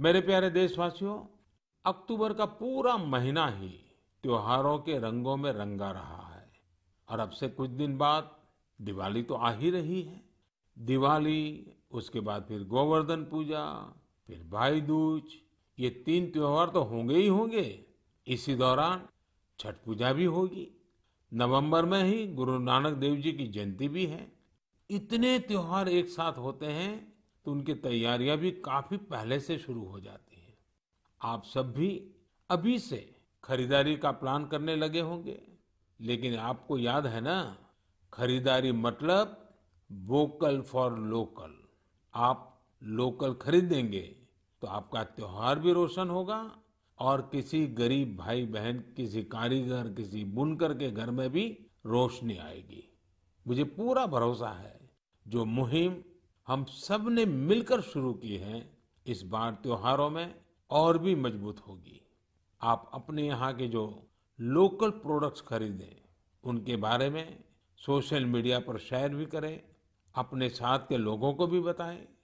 मेरे प्यारे देशवासियों अक्टूबर का पूरा महीना ही त्योहारों के रंगों में रंगा रहा है और अब से कुछ दिन बाद दिवाली तो आ ही रही है दिवाली उसके बाद फिर गोवर्धन पूजा फिर भाई दूज ये तीन त्योहार तो होंगे ही होंगे इसी दौरान छठ पूजा भी होगी नवंबर में ही गुरु नानक देव जी की जयंती भी है इतने त्योहार एक साथ होते हैं तो उनकी तैयारियां भी काफी पहले से शुरू हो जाती हैं आप सब भी अभी से खरीदारी का प्लान करने लगे होंगे लेकिन आपको याद है ना खरीदारी मतलब वोकल फॉर लोकल आप लोकल खरीदेंगे तो आपका त्योहार भी रोशन होगा और किसी गरीब भाई बहन किसी कारीगर किसी बुनकर के घर में भी रोशनी आएगी मुझे पूरा भरोसा है जो मुहिम हम सब ने मिलकर शुरू की है इस बार त्योहारों में और भी मजबूत होगी आप अपने यहाँ के जो लोकल प्रोडक्ट्स खरीदें उनके बारे में सोशल मीडिया पर शेयर भी करें अपने साथ के लोगों को भी बताएं